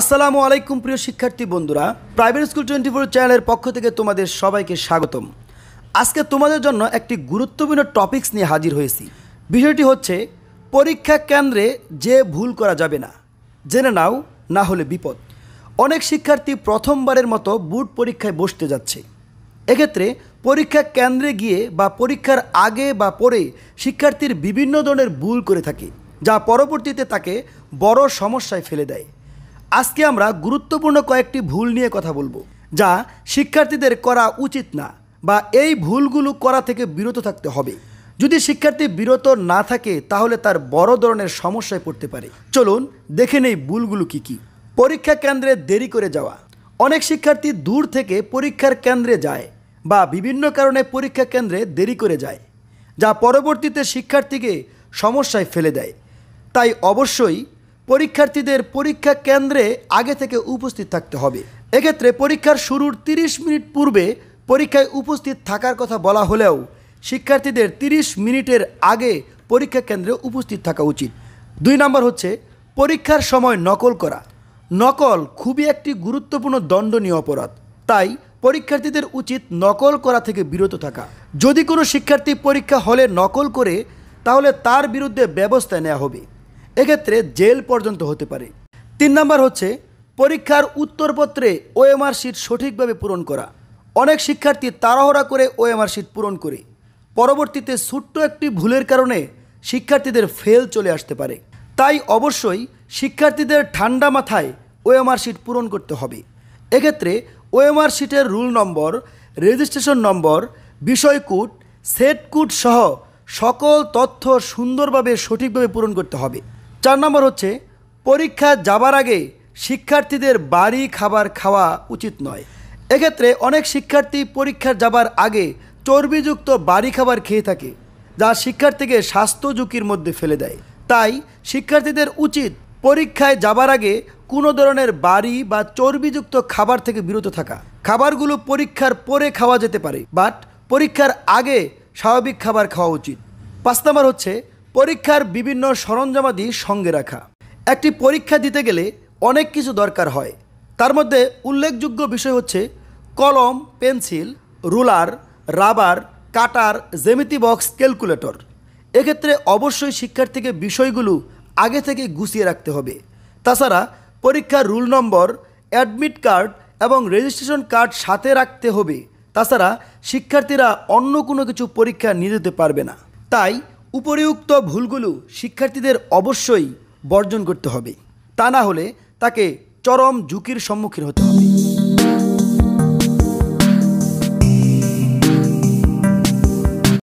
আসসালামু আলাইকুম প্রিয় শিক্ষার্থী বন্ধুরা প্রাইভেট স্কুল টোয়েন্টি ফোর চ্যানেলের পক্ষ থেকে তোমাদের সবাইকে স্বাগতম আজকে তোমাদের জন্য একটি গুরুত্বপূর্ণ টপিক্স নিয়ে হাজির হয়েছি বিষয়টি হচ্ছে পরীক্ষা কেন্দ্রে যে ভুল করা যাবে না জেনে নাও না হলে বিপদ অনেক শিক্ষার্থী প্রথমবারের মতো বুট পরীক্ষায় বসতে যাচ্ছে এক্ষেত্রে পরীক্ষা কেন্দ্রে গিয়ে বা পরীক্ষার আগে বা পরে শিক্ষার্থীর বিভিন্ন ধরনের ভুল করে থাকে যা পরবর্তীতে তাকে বড় সমস্যায় ফেলে দেয় আজকে আমরা গুরুত্বপূর্ণ কয়েকটি ভুল নিয়ে কথা বলবো যা শিক্ষার্থীদের করা উচিত না বা এই ভুলগুলো করা থেকে বিরত থাকতে হবে যদি শিক্ষার্থী বিরত না থাকে তাহলে তার বড় ধরনের সমস্যায় পড়তে পারে চলুন দেখে নেই ভুলগুলো কি কি পরীক্ষা কেন্দ্রে দেরি করে যাওয়া অনেক শিক্ষার্থী দূর থেকে পরীক্ষার কেন্দ্রে যায় বা বিভিন্ন কারণে পরীক্ষা কেন্দ্রে দেরি করে যায় যা পরবর্তীতে শিক্ষার্থীকে সমস্যায় ফেলে দেয় তাই অবশ্যই পরীক্ষার্থীদের পরীক্ষা কেন্দ্রে আগে থেকে উপস্থিত থাকতে হবে এক্ষেত্রে পরীক্ষার শুরুর 30 মিনিট পূর্বে পরীক্ষায় উপস্থিত থাকার কথা বলা হলেও শিক্ষার্থীদের 30 মিনিটের আগে পরীক্ষা কেন্দ্রে উপস্থিত থাকা উচিত দুই নম্বর হচ্ছে পরীক্ষার সময় নকল করা নকল খুবই একটি গুরুত্বপূর্ণ দণ্ডনীয় অপরাধ তাই পরীক্ষার্থীদের উচিত নকল করা থেকে বিরত থাকা যদি কোনো শিক্ষার্থী পরীক্ষা হলে নকল করে তাহলে তার বিরুদ্ধে ব্যবস্থা নেওয়া হবে এক্ষেত্রে জেল পর্যন্ত হতে পারে তিন নম্বর হচ্ছে পরীক্ষার উত্তরপত্রে ওএমআর শিট সঠিকভাবে পূরণ করা অনেক শিক্ষার্থী তাড়াহড়া করে ওএমআর শিট পূরণ করে পরবর্তীতে ছোট্ট একটি ভুলের কারণে শিক্ষার্থীদের ফেল চলে আসতে পারে তাই অবশ্যই শিক্ষার্থীদের ঠান্ডা মাথায় ওএমআর শিট পূরণ করতে হবে এক্ষেত্রে ওএমআর শিটের রুল নম্বর রেজিস্ট্রেশন নম্বর বিষয়কূট সেটকূট সহ সকল তথ্য সুন্দরভাবে সঠিকভাবে পূরণ করতে হবে চার নম্বর হচ্ছে পরীক্ষা যাবার আগে শিক্ষার্থীদের বাড়ি খাবার খাওয়া উচিত নয় এক্ষেত্রে অনেক শিক্ষার্থী পরীক্ষা যাবার আগে চর্বিযুক্ত বাড়ি খাবার খেয়ে থাকে যা শিক্ষার্থীকে স্বাস্থ্য ঝুঁকির মধ্যে ফেলে দেয় তাই শিক্ষার্থীদের উচিত পরীক্ষায় যাবার আগে কোনো ধরনের বাড়ি বা চর্বিযুক্ত খাবার থেকে বিরত থাকা খাবারগুলো পরীক্ষার পরে খাওয়া যেতে পারে বাট পরীক্ষার আগে স্বাভাবিক খাবার খাওয়া উচিত পাঁচ নম্বর হচ্ছে পরীক্ষার বিভিন্ন সরঞ্জামাদি সঙ্গে রাখা একটি পরীক্ষা দিতে গেলে অনেক কিছু দরকার হয় তার মধ্যে উল্লেখযোগ্য বিষয় হচ্ছে কলম pencil ruler rubber cutter geometry box calculator এক্ষেত্রে অবশ্যই শিক্ষার্থীকে বিষয়গুলো আগে থেকে গুছিয়ে রাখতে হবে তাছাড়া পরীক্ষার রুল নম্বর অ্যাডমিট কার্ড এবং রেজিস্ট্রেশন কার্ড সাথে রাখতে হবে তাছাড়া শিক্ষার্থীরা অন্য কোনো কিছু পরীক্ষা নিয়ে যেতে পারবে না তাই উপরিউক্ত ভুলগুলো শিক্ষার্থীদের অবশ্যই বর্জন করতে হবে তা না হলে তাকে চরম ঝুঁকির সম্মুখীন হতে হবে